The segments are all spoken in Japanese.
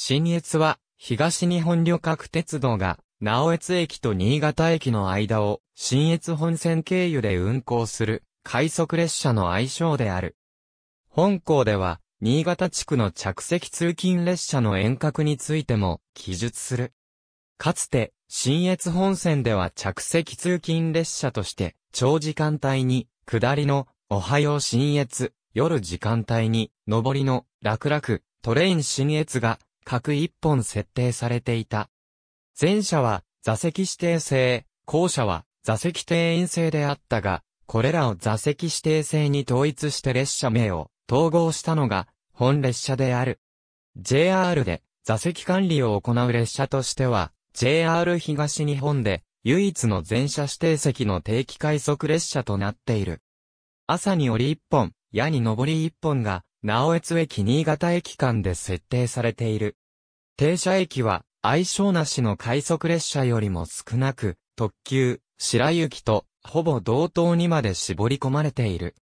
新越は、東日本旅客鉄道が、直越駅と新潟駅の間を、新越本線経由で運行する、快速列車の愛称である。本校では、新潟地区の着席通勤列車の遠隔についても記述する。かつて、新越本線では着席通勤列車として、長時間帯に、下りの、おはよう新越、夜時間帯に、上りの、楽々、トレイン新越が、各一本設定されていた。前者は座席指定制、後者は座席定員制であったが、これらを座席指定制に統一して列車名を統合したのが本列車である。JR で座席管理を行う列車としては、JR 東日本で唯一の全車指定席の定期快速列車となっている。朝に降り1本、夜に上り1本が直江津駅新潟駅間で設定されている。停車駅は、相性なしの快速列車よりも少なく、特急、白雪と、ほぼ同等にまで絞り込まれている。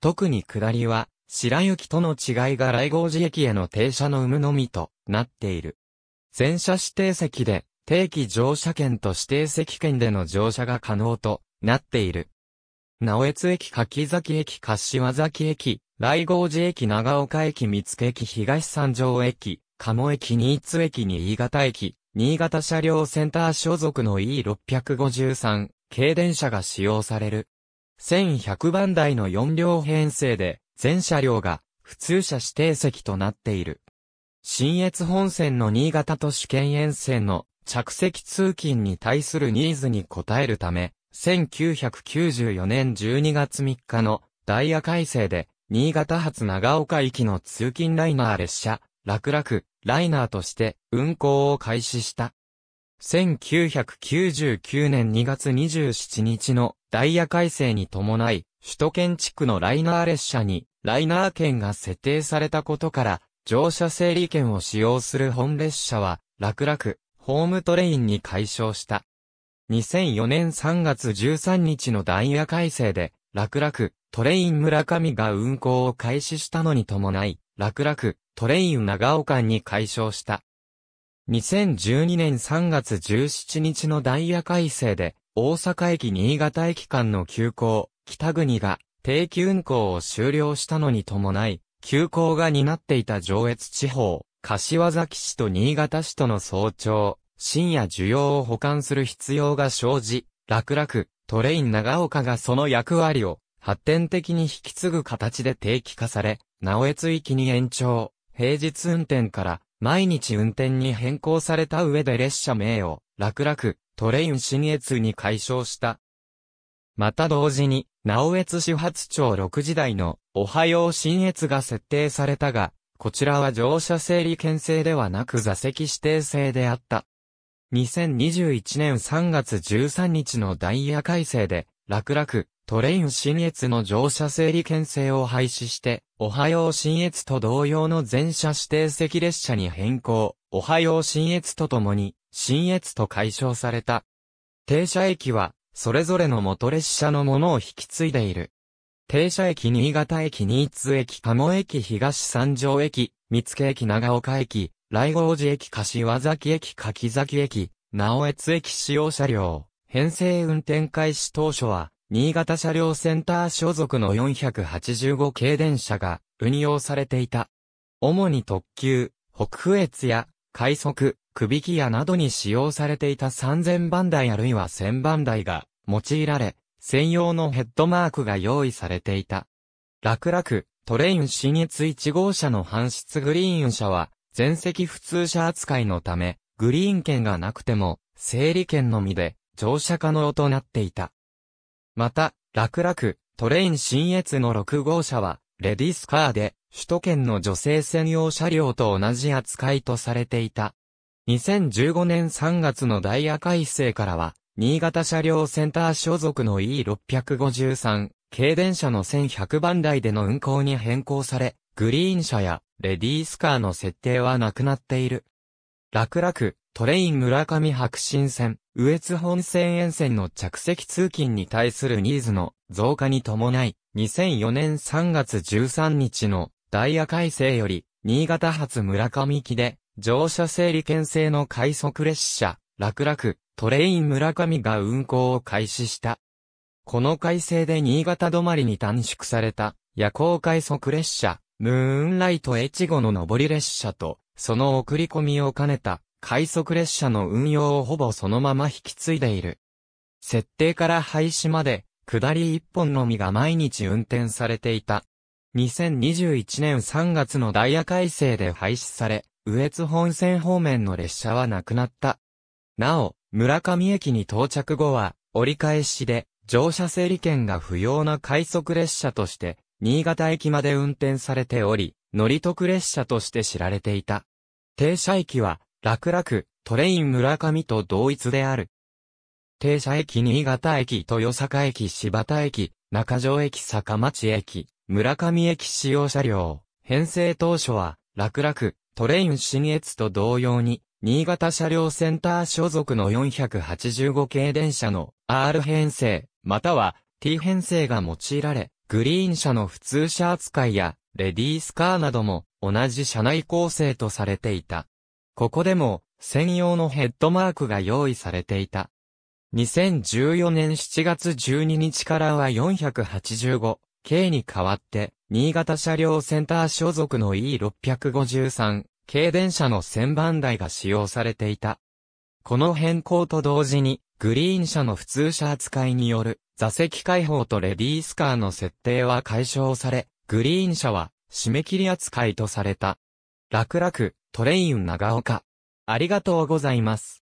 特に下りは、白雪との違いが来号寺駅への停車の有無のみとなっている。全車指定席で、定期乗車券と指定席券での乗車が可能となっている。直江津駅柿崎駅柏崎駅、来郷寺駅長岡駅三塚駅東三条駅、鴨駅新津駅新潟駅、新潟車両センター所属の E653、軽電車が使用される。1100番台の4両編成で、全車両が普通車指定席となっている。新越本線の新潟都市圏沿線の着席通勤に対するニーズに応えるため、1994年12月3日のダイヤ改正で、新潟発長岡行きの通勤ライナー列車、楽々、ライナーとして運行を開始した。1999年2月27日のダイヤ改正に伴い、首都圏地区のライナー列車にライナー券が設定されたことから、乗車整理券を使用する本列車は、楽々、ホームトレインに解消した。2004年3月13日のダイヤ改正で、楽々、トレイン村上が運行を開始したのに伴い、楽々、トレイン長尾間に解消した。2012年3月17日のダイヤ改正で、大阪駅新潟駅間の急行、北国が定期運行を終了したのに伴い、急行が担っていた上越地方、柏崎市と新潟市との早朝、深夜需要を補完する必要が生じ、楽々、トレイン長岡がその役割を発展的に引き継ぐ形で定期化され、直江津域に延長、平日運転から毎日運転に変更された上で列車名を楽々、トレイン新越に解消した。また同時に、直江津始発町6時台のおはよう新越が設定されたが、こちらは乗車整理券制ではなく座席指定制であった。2021年3月13日のダイヤ改正で、楽々、トレイン新越の乗車整理券制を廃止して、おはよう新越と同様の全車指定席列車に変更、おはよう新越とともに、新越と解消された。停車駅は、それぞれの元列車のものを引き継いでいる。停車駅新潟駅新津駅鴨駅東三条駅、三塚駅長岡駅、来郷寺駅柏崎駅柿崎駅、直江津駅使用車両、編成運転開始当初は、新潟車両センター所属の485系電車が運用されていた。主に特急、北風越や、快速、首引き屋などに使用されていた3000番台あるいは1000番台が用いられ、専用のヘッドマークが用意されていた。楽々、トレイン新越1号車の搬出グリーン車は、全席普通車扱いのため、グリーン券がなくても、整理券のみで、乗車可能となっていた。また、楽々、トレイン新越の6号車は、レディースカーで、首都圏の女性専用車両と同じ扱いとされていた。2015年3月のダイヤ改正からは、新潟車両センター所属の E653、軽電車の1100番台での運行に変更され、グリーン車やレディースカーの設定はなくなっている。楽々、トレイン村上白新線、羽越本線沿線の着席通勤に対するニーズの増加に伴い、2004年3月13日のダイヤ改正より、新潟発村上機で、乗車整理券制の快速列車、楽々、トレイン村上が運行を開始した。この改正で新潟止まりに短縮された、夜行快速列車、ムーンライト越後の上り列車と、その送り込みを兼ねた、快速列車の運用をほぼそのまま引き継いでいる。設定から廃止まで、下り1本のみが毎日運転されていた。2021年3月のダイヤ改正で廃止され、羽越本線方面の列車はなくなった。なお、村上駅に到着後は、折り返しで、乗車整理券が不要な快速列車として、新潟駅まで運転されており、乗り得列車として知られていた。停車駅は、楽楽、トレイン村上と同一である。停車駅新潟駅豊坂駅柴田駅、中条駅坂町駅、村上駅使用車両。編成当初は、楽楽、トレイン新越と同様に、新潟車両センター所属の485系電車の R 編成、または T 編成が用いられ、グリーン車の普通車扱いや、レディースカーなども同じ車内構成とされていた。ここでも専用のヘッドマークが用意されていた。2014年7月12日からは 485K に代わって、新潟車両センター所属の E653 軽電車の1000番台が使用されていた。この変更と同時に、グリーン車の普通車扱いによる座席開放とレディースカーの設定は解消され、グリーン車は締め切り扱いとされた。楽々、トレイン長岡。ありがとうございます。